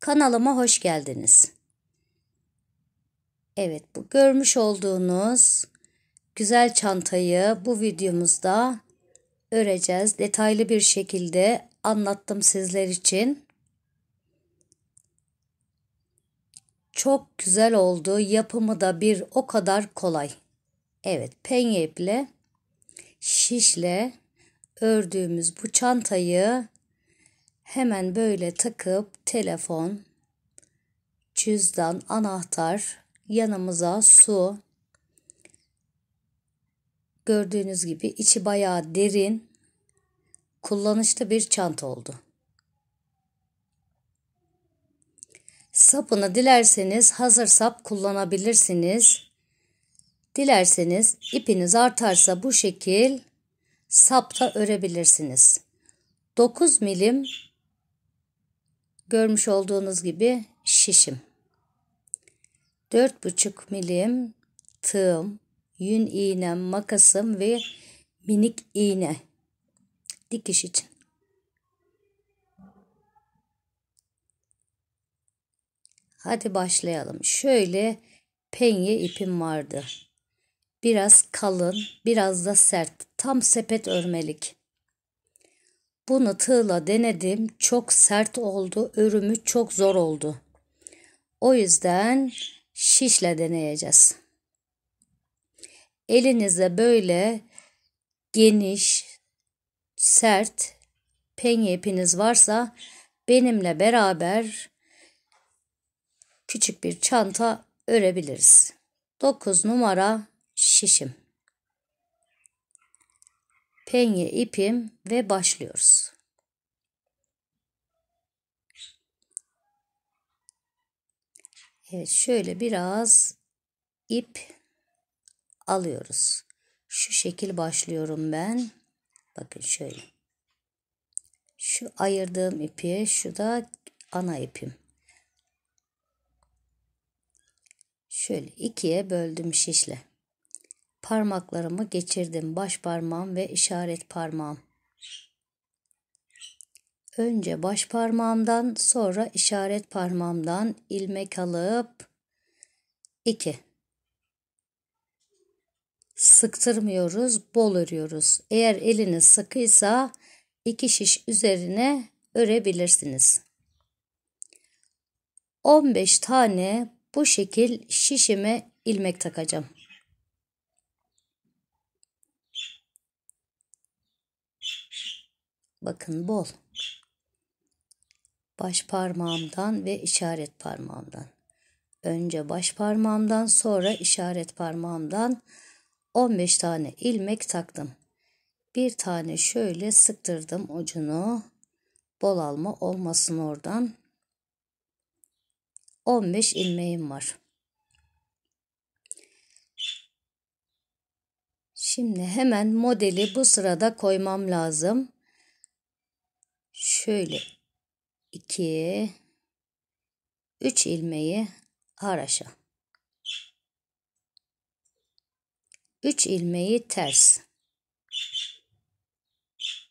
Kanalıma hoş geldiniz. Evet bu görmüş olduğunuz güzel çantayı bu videomuzda öreceğiz. Detaylı bir şekilde anlattım sizler için. Çok güzel oldu. Yapımı da bir o kadar kolay. Evet penye iple şişle ördüğümüz bu çantayı Hemen böyle takıp telefon, cüzdan, anahtar, yanımıza su. Gördüğünüz gibi içi bayağı derin, kullanışlı bir çanta oldu. Sapını dilerseniz hazır sap kullanabilirsiniz. Dilerseniz ipiniz artarsa bu şekil sapta örebilirsiniz. 9 milim Görmüş olduğunuz gibi şişim. 4,5 milim tığım, yün iğnem, makasım ve minik iğne dikiş için. Hadi başlayalım. Şöyle penye ipim vardı. Biraz kalın, biraz da sert. Tam sepet örmelik. Bunu tığla denedim. Çok sert oldu. Örümü çok zor oldu. O yüzden şişle deneyeceğiz. elinize böyle geniş, sert penye ipiniz varsa benimle beraber küçük bir çanta örebiliriz. 9 numara şişim penye ipim ve başlıyoruz. Evet şöyle biraz ip alıyoruz. Şu şekil başlıyorum ben. Bakın şöyle. Şu ayırdığım ipi, şu da ana ipim. Şöyle ikiye böldüm şişle. Parmaklarımı geçirdim baş parmağım ve işaret parmağım. Önce baş parmağımdan sonra işaret parmağımdan ilmek alıp 2 sıktırmıyoruz, bol örüyoruz. Eğer eliniz sıkıysa iki şiş üzerine örebilirsiniz. 15 tane bu şekil şişime ilmek takacağım. Bakın bol. Baş parmağımdan ve işaret parmağımdan. Önce baş parmağımdan sonra işaret parmağımdan 15 tane ilmek taktım. Bir tane şöyle sıktırdım ucunu. Bol alma olmasın oradan. 15 ilmeğim var. Şimdi hemen modeli bu sırada koymam lazım şöyle 2 3 ilmeği haraşa 3 ilmeği ters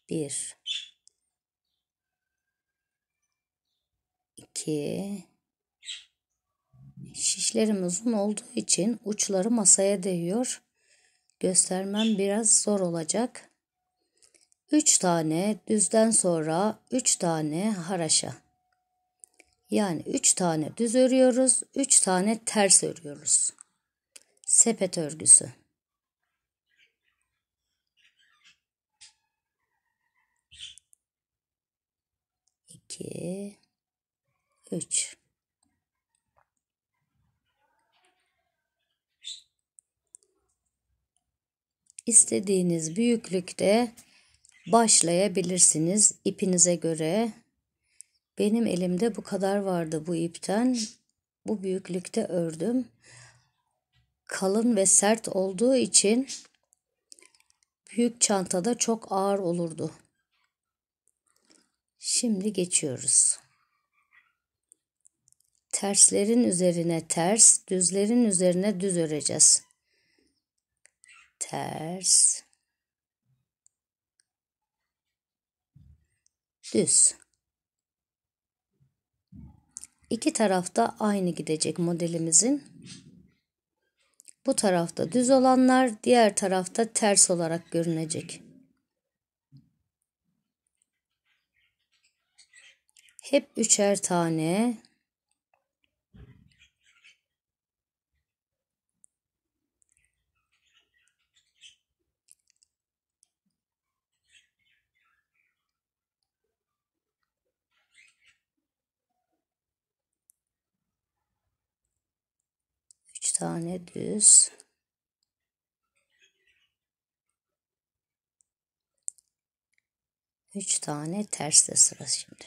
1 2 Şişlerim uzun olduğu için uçları masaya değiyor. Göstermem biraz zor olacak. 3 tane düzden sonra 3 tane haraşa. Yani 3 tane düz örüyoruz, 3 tane ters örüyoruz. Sepet örgüsü. İki, üç. İstediğiniz büyüklükte başlayabilirsiniz ipinize göre. Benim elimde bu kadar vardı bu ipten. Bu büyüklükte ördüm. Kalın ve sert olduğu için büyük çantada çok ağır olurdu. Şimdi geçiyoruz. Terslerin üzerine ters, düzlerin üzerine düz öreceğiz. Ters, düz. İki tarafta aynı gidecek modelimizin. Bu tarafta düz olanlar diğer tarafta ters olarak görünecek. Hep üçer tane tane düz. Üç tane ters de sıra şimdi.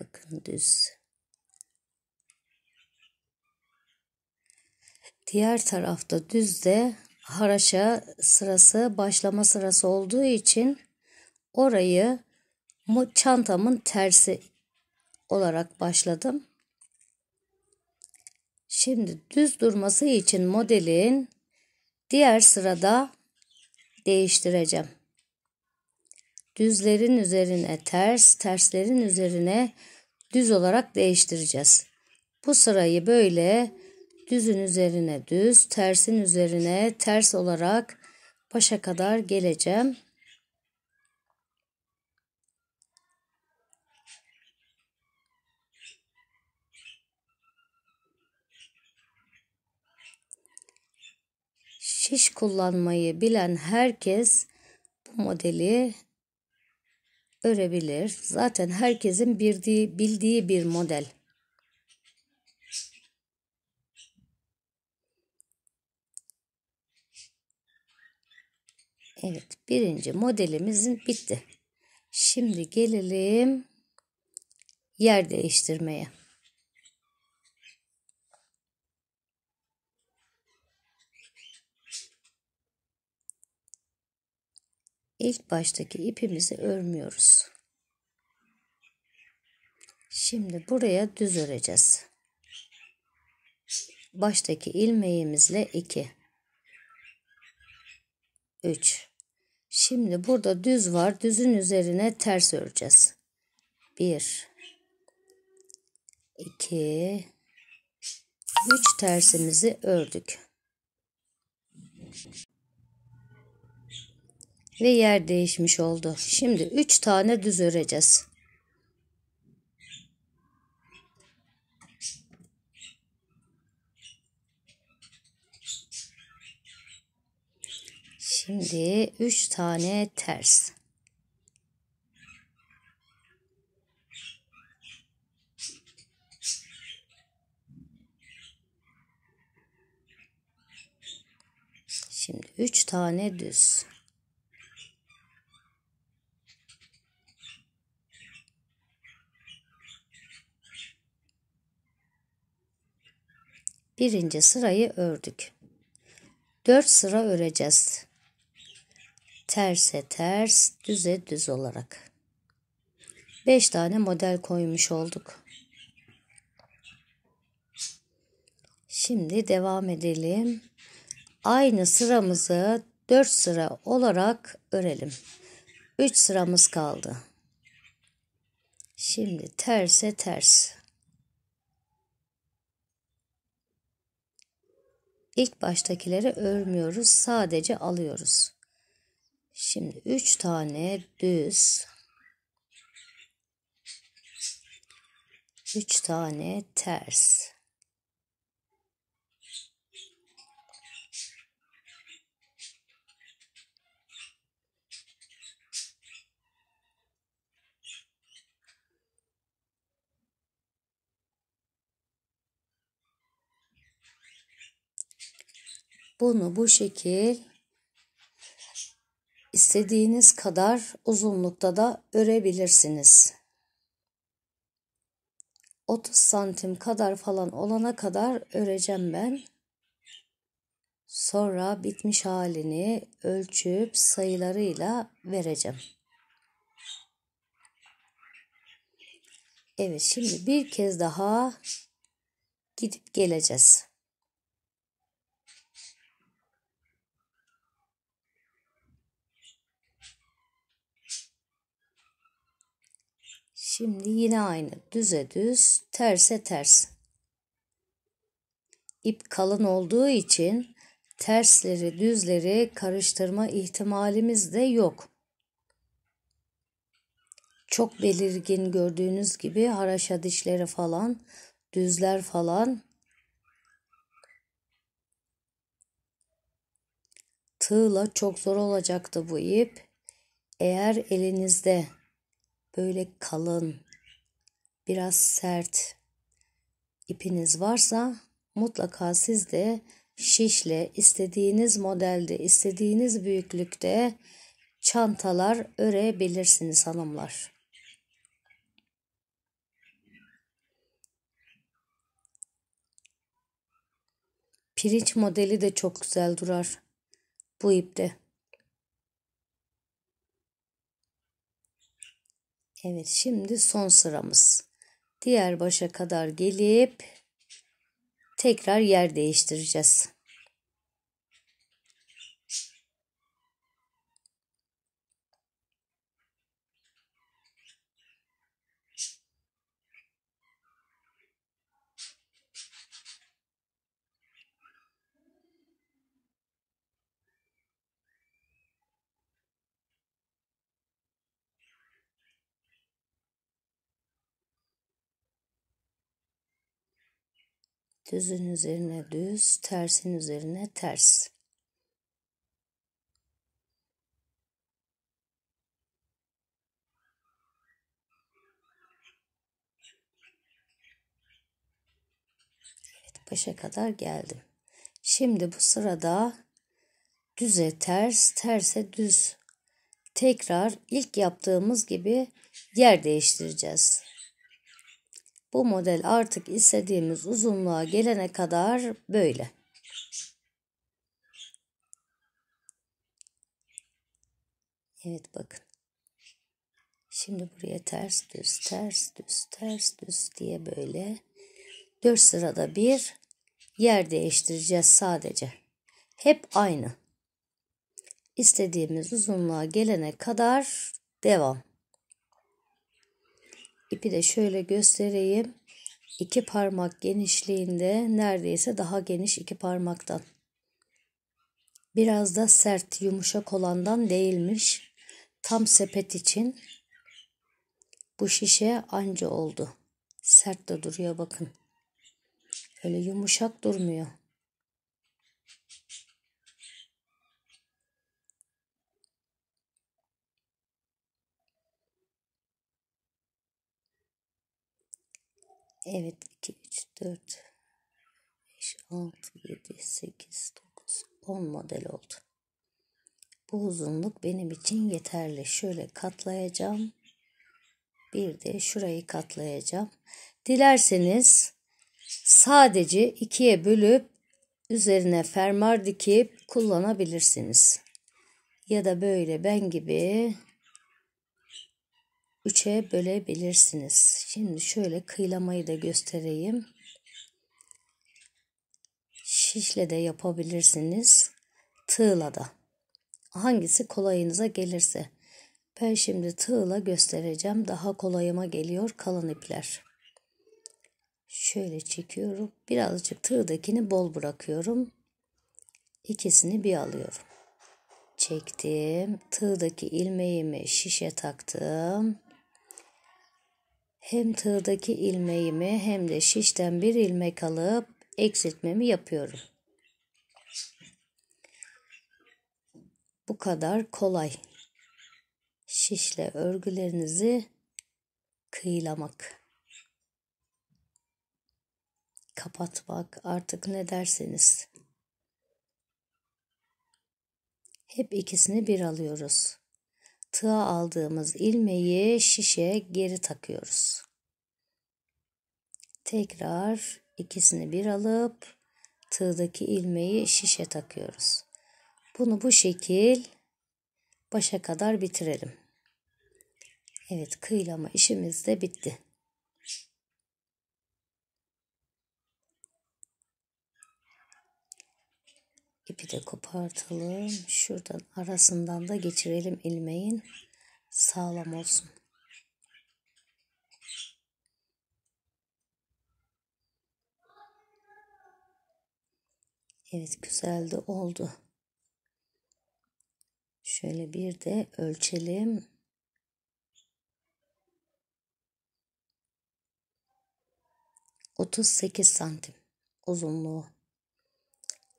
Bakın düz. Diğer tarafta düz de haraşa sırası başlama sırası olduğu için orayı çantamın tersi olarak başladım. Şimdi düz durması için modelin diğer sırada değiştireceğim düzlerin üzerine ters, terslerin üzerine düz olarak değiştireceğiz. Bu sırayı böyle düzün üzerine düz, tersin üzerine ters olarak başa kadar geleceğim. Şiş kullanmayı bilen herkes bu modeli örebilir. Zaten herkesin bildiği, bildiği bir model. Evet birinci modelimizin bitti. Şimdi gelelim yer değiştirmeye. ilk baştaki ipimizi örmüyoruz. Şimdi buraya düz öreceğiz. Baştaki ilmeğimizle 2 3 Şimdi burada düz var. Düzün üzerine ters öreceğiz. 1 2 3 tersimizi ördük ve yer değişmiş oldu. Şimdi 3 tane düz öreceğiz. Şimdi 3 tane ters. Şimdi 3 tane düz. birinci sırayı ördük. Dört sıra öreceğiz. Terse ters, düze düz olarak. Beş tane model koymuş olduk. Şimdi devam edelim. Aynı sıramızı dört sıra olarak örelim. Üç sıramız kaldı. Şimdi terse ters. ilk baştakileri örmüyoruz. Sadece alıyoruz. Şimdi 3 tane düz 3 tane ters Bunu bu şekil istediğiniz kadar uzunlukta da örebilirsiniz. 30 santim kadar falan olana kadar öreceğim ben. Sonra bitmiş halini ölçüp sayılarıyla vereceğim. Evet şimdi bir kez daha gidip geleceğiz. Şimdi yine aynı düze düz, terse ters. İp kalın olduğu için tersleri, düzleri karıştırma ihtimalimiz de yok. Çok belirgin gördüğünüz gibi haraşa dişleri falan, düzler falan tığla çok zor olacaktı bu ip. Eğer elinizde böyle kalın, biraz sert ipiniz varsa mutlaka siz de şişle istediğiniz modelde, istediğiniz büyüklükte çantalar örebilirsiniz hanımlar. Pirinç modeli de çok güzel durar bu ipte. Evet şimdi son sıramız. Diğer başa kadar gelip tekrar yer değiştireceğiz. Düzün üzerine düz, tersin üzerine ters. Evet, başa kadar geldim. Şimdi bu sırada düze ters, terse düz. Tekrar ilk yaptığımız gibi yer değiştireceğiz. Bu model artık istediğimiz uzunluğa gelene kadar böyle. Evet bakın. Şimdi buraya ters düz ters düz ters düz diye böyle 4 sırada bir yer değiştireceğiz sadece. Hep aynı. İstediğimiz uzunluğa gelene kadar devam. İpi de şöyle göstereyim. İki parmak genişliğinde neredeyse daha geniş iki parmaktan. Biraz da sert yumuşak olandan değilmiş. Tam sepet için bu şişe anca oldu. Sert de duruyor bakın. Öyle yumuşak durmuyor. Evet 2, 3, 4, 5, 6, 7, 8, 9, 10 model oldu. Bu uzunluk benim için yeterli. Şöyle katlayacağım. Bir de şurayı katlayacağım. Dilerseniz sadece ikiye bölüp üzerine fermuar dikip kullanabilirsiniz. Ya da böyle ben gibi üçe bölebilirsiniz. Şimdi şöyle kıylamayı da göstereyim. Şişle de yapabilirsiniz. Tığla da. Hangisi kolayınıza gelirse. Ben şimdi tığla göstereceğim. Daha kolayıma geliyor kalın ipler. Şöyle çekiyorum. Birazcık tığdakini bol bırakıyorum. İkisini bir alıyorum. Çektim. Tığdaki ilmeğimi şişe taktım. Hem tığdaki ilmeğimi hem de şişten bir ilmek alıp eksiltmemi yapıyorum. Bu kadar kolay. Şişle örgülerinizi kıyılamak, kapatmak artık ne derseniz. Hep ikisini bir alıyoruz tığa aldığımız ilmeği şişe geri takıyoruz. Tekrar ikisini bir alıp tığdaki ilmeği şişe takıyoruz. Bunu bu şekil başa kadar bitirelim. Evet kıyılama işimiz de bitti. İpi de kopartalım. Şuradan arasından da geçirelim ilmeğin. Sağlam olsun. Evet güzel de oldu. Şöyle bir de ölçelim. Otuz sekiz santim uzunluğu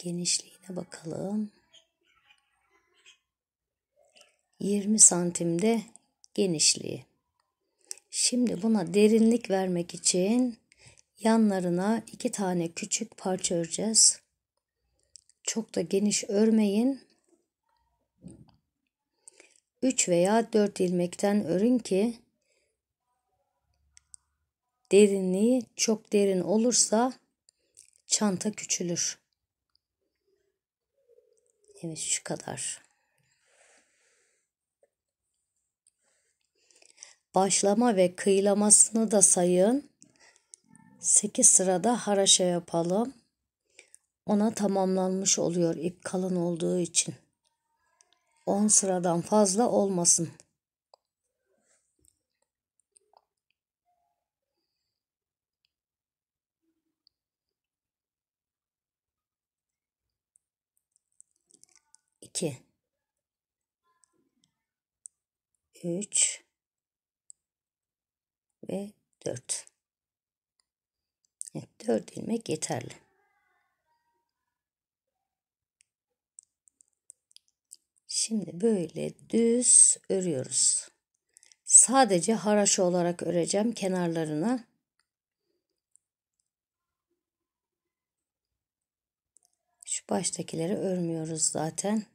genişliğine bakalım. 20 santimde genişliği. Şimdi buna derinlik vermek için yanlarına iki tane küçük parça öreceğiz. Çok da geniş örmeyin. 3 veya 4 ilmekten örün ki derinliği çok derin olursa çanta küçülür. Evet şu kadar. Başlama ve kıyılamasını da sayın. 8 sırada haraşa yapalım. Ona tamamlanmış oluyor ip kalın olduğu için. 10 sıradan fazla olmasın. 2 3 ve 4 evet, 4 ilmek yeterli şimdi böyle düz örüyoruz sadece haraşo olarak öreceğim kenarlarına Şu baştakileri örmüyoruz zaten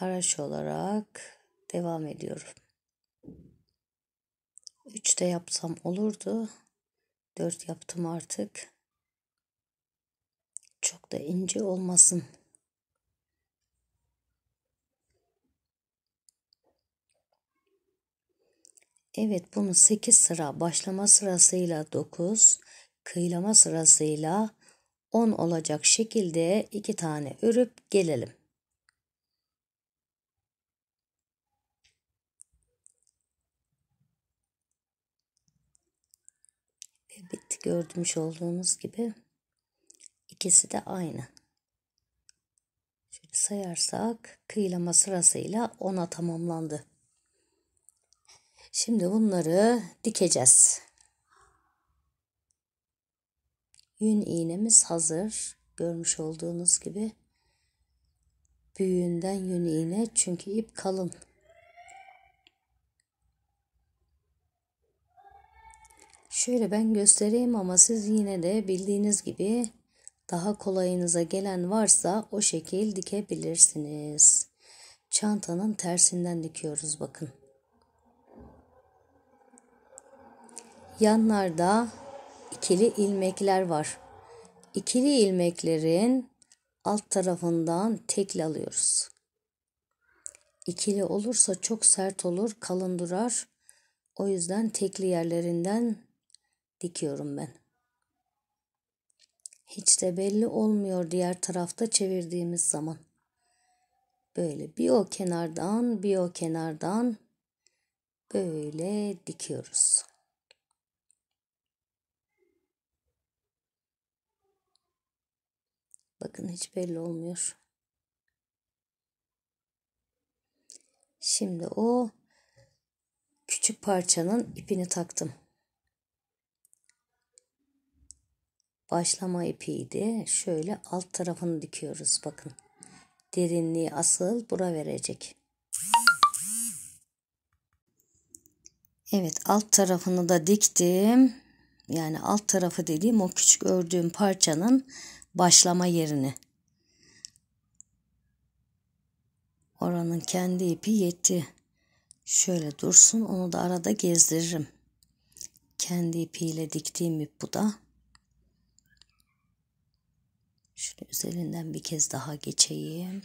haraç olarak devam ediyorum. 3 de yapsam olurdu. 4 yaptım artık. Çok da ince olmasın. Evet bunu 8 sıra başlama sırasıyla 9, kıylama sırasıyla 10 olacak şekilde 2 tane örüp gelelim. Gördüğümüz olduğunuz gibi ikisi de aynı. Şimdi sayarsak kıyılama sırasıyla ona tamamlandı. Şimdi bunları dikeceğiz. Yün iğnemiz hazır. Görmüş olduğunuz gibi büyüğünden yün iğne çünkü ip kalın. Şöyle ben göstereyim ama siz yine de bildiğiniz gibi daha kolayınıza gelen varsa o şekil dikebilirsiniz. Çantanın tersinden dikiyoruz bakın. Yanlarda ikili ilmekler var. İkili ilmeklerin alt tarafından tekli alıyoruz. İkili olursa çok sert olur, kalın durar. O yüzden tekli yerlerinden dikiyorum ben. Hiç de belli olmuyor diğer tarafta çevirdiğimiz zaman. Böyle bir o kenardan bir o kenardan böyle dikiyoruz. Bakın hiç belli olmuyor. Şimdi o küçük parçanın ipini taktım. başlama ipiydi. Şöyle alt tarafını dikiyoruz bakın. Derinliği asıl bura verecek. Evet alt tarafını da diktim. Yani alt tarafı dediğim o küçük ördüğüm parçanın başlama yerini. Oranın kendi ipi yetti. Şöyle dursun onu da arada gezdiririm. Kendi ipiyle diktiğim ip bu da. Şunu üzerinden bir kez daha geçeyim.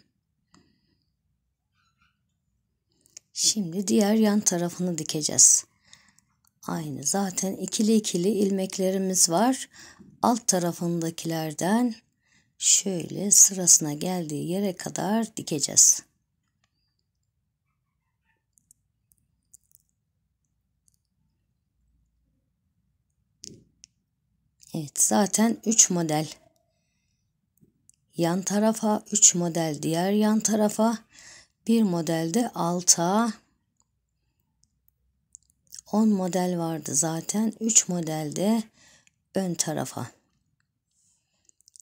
Şimdi diğer yan tarafını dikeceğiz. Aynı zaten ikili ikili ilmeklerimiz var. Alt tarafındakilerden şöyle sırasına geldiği yere kadar dikeceğiz. Evet zaten 3 model yan tarafa, 3 model diğer yan tarafa, 1 modelde alta 10 model vardı zaten. 3 modelde ön tarafa.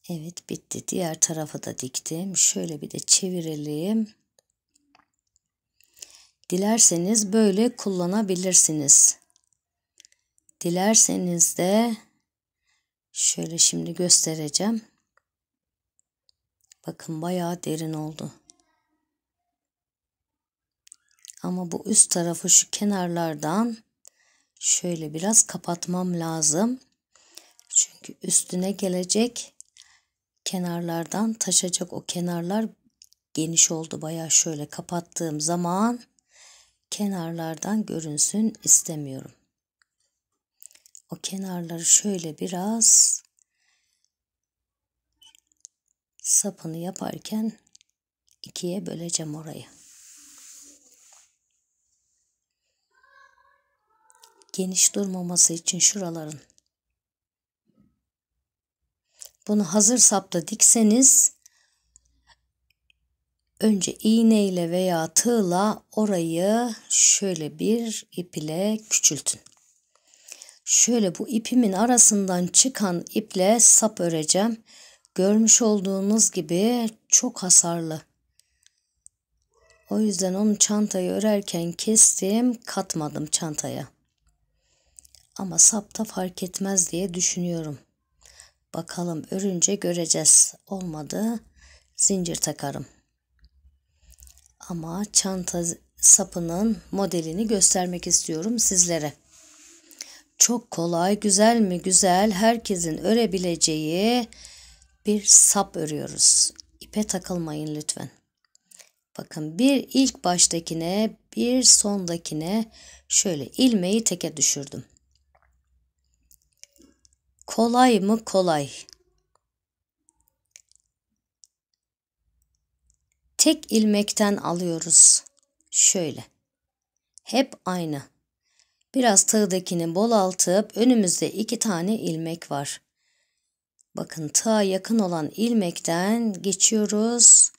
Evet bitti. Diğer tarafa da diktim. Şöyle bir de çevirelim. Dilerseniz böyle kullanabilirsiniz. Dilerseniz de şöyle şimdi göstereceğim. Bakın bayağı derin oldu. Ama bu üst tarafı şu kenarlardan şöyle biraz kapatmam lazım. Çünkü üstüne gelecek kenarlardan taşacak o kenarlar geniş oldu bayağı şöyle kapattığım zaman kenarlardan görünsün istemiyorum. O kenarları şöyle biraz sapını yaparken ikiye böleceğim orayı. Geniş durmaması için şuraların. Bunu hazır sapta dikseniz önce iğneyle veya tığla orayı şöyle bir ip ile küçültün. Şöyle bu ipimin arasından çıkan iple sap öreceğim görmüş olduğunuz gibi çok hasarlı. O yüzden onu çantayı örerken kestim, katmadım çantaya. Ama sapta fark etmez diye düşünüyorum. Bakalım örünce göreceğiz. Olmadı zincir takarım. Ama çanta sapının modelini göstermek istiyorum sizlere. Çok kolay, güzel mi güzel, herkesin örebileceği bir sap örüyoruz. İpe takılmayın lütfen. Bakın bir ilk baştakine bir sondakine şöyle ilmeği teke düşürdüm. Kolay mı kolay? Tek ilmekten alıyoruz. Şöyle. Hep aynı. Biraz tığdakini bol altıp önümüzde iki tane ilmek var. Bakın ta yakın olan ilmekten geçiyoruz.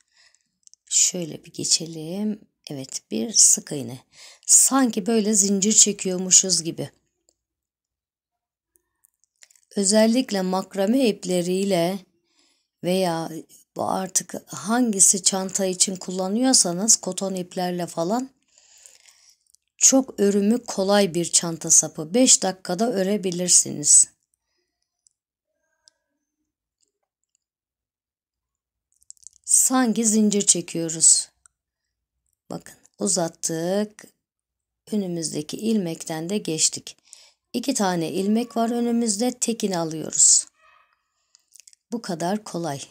Şöyle bir geçelim. Evet bir sık iğne. Sanki böyle zincir çekiyormuşuz gibi. Özellikle makrame ipleriyle veya bu artık hangisi çanta için kullanıyorsanız koton iplerle falan çok örümü kolay bir çanta sapı. 5 dakikada örebilirsiniz. sanki zincir çekiyoruz. Bakın uzattık. Önümüzdeki ilmekten de geçtik. İki tane ilmek var önümüzde tekini alıyoruz. Bu kadar kolay.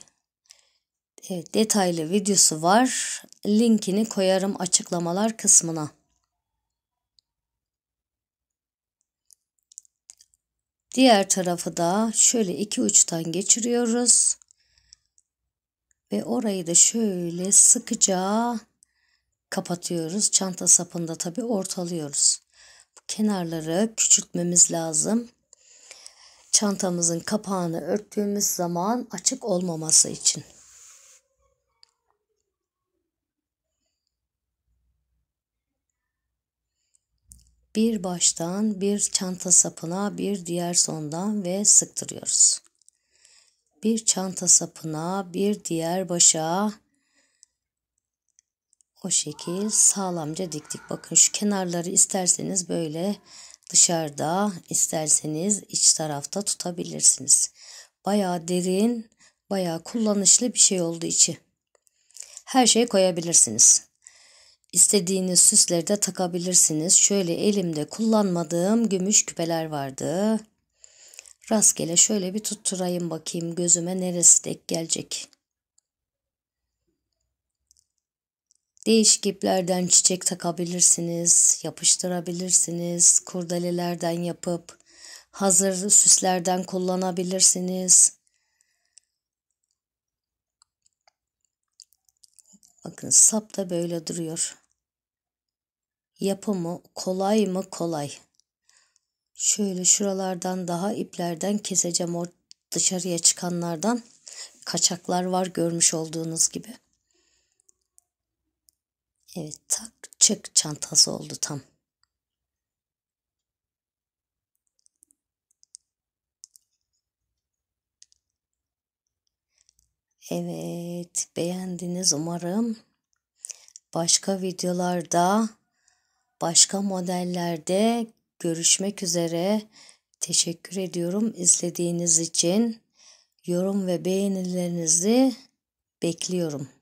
Evet, detaylı videosu var. Linkini koyarım açıklamalar kısmına. Diğer tarafı da şöyle iki uçtan geçiriyoruz. Ve orayı da şöyle sıkıca kapatıyoruz. Çanta sapında tabi ortalıyoruz. Bu kenarları küçültmemiz lazım. Çantamızın kapağını örttüğümüz zaman açık olmaması için. bir baştan bir çanta sapına bir diğer sondan ve sıktırıyoruz bir çanta sapına, bir diğer başa o şekil sağlamca diktik. Bakın şu kenarları isterseniz böyle dışarıda, isterseniz iç tarafta tutabilirsiniz. Bayağı derin, bayağı kullanışlı bir şey oldu içi. Her şey koyabilirsiniz. İstediğiniz süsleri de takabilirsiniz. Şöyle elimde kullanmadığım gümüş küpeler vardı. Rastgele şöyle bir tutturayım bakayım gözüme neresi denk gelecek. Değişik iplerden çiçek takabilirsiniz, yapıştırabilirsiniz, kurdelelerden yapıp hazır süslerden kullanabilirsiniz. Bakın sap da böyle duruyor. Yapımı kolay mı kolay. Şöyle şuralardan daha iplerden keseceğim o dışarıya çıkanlardan kaçaklar var görmüş olduğunuz gibi. Evet tak çık çantası oldu tam. Evet beğendiniz umarım. Başka videolarda başka modellerde Görüşmek üzere. Teşekkür ediyorum izlediğiniz için. Yorum ve beğenilerinizi bekliyorum.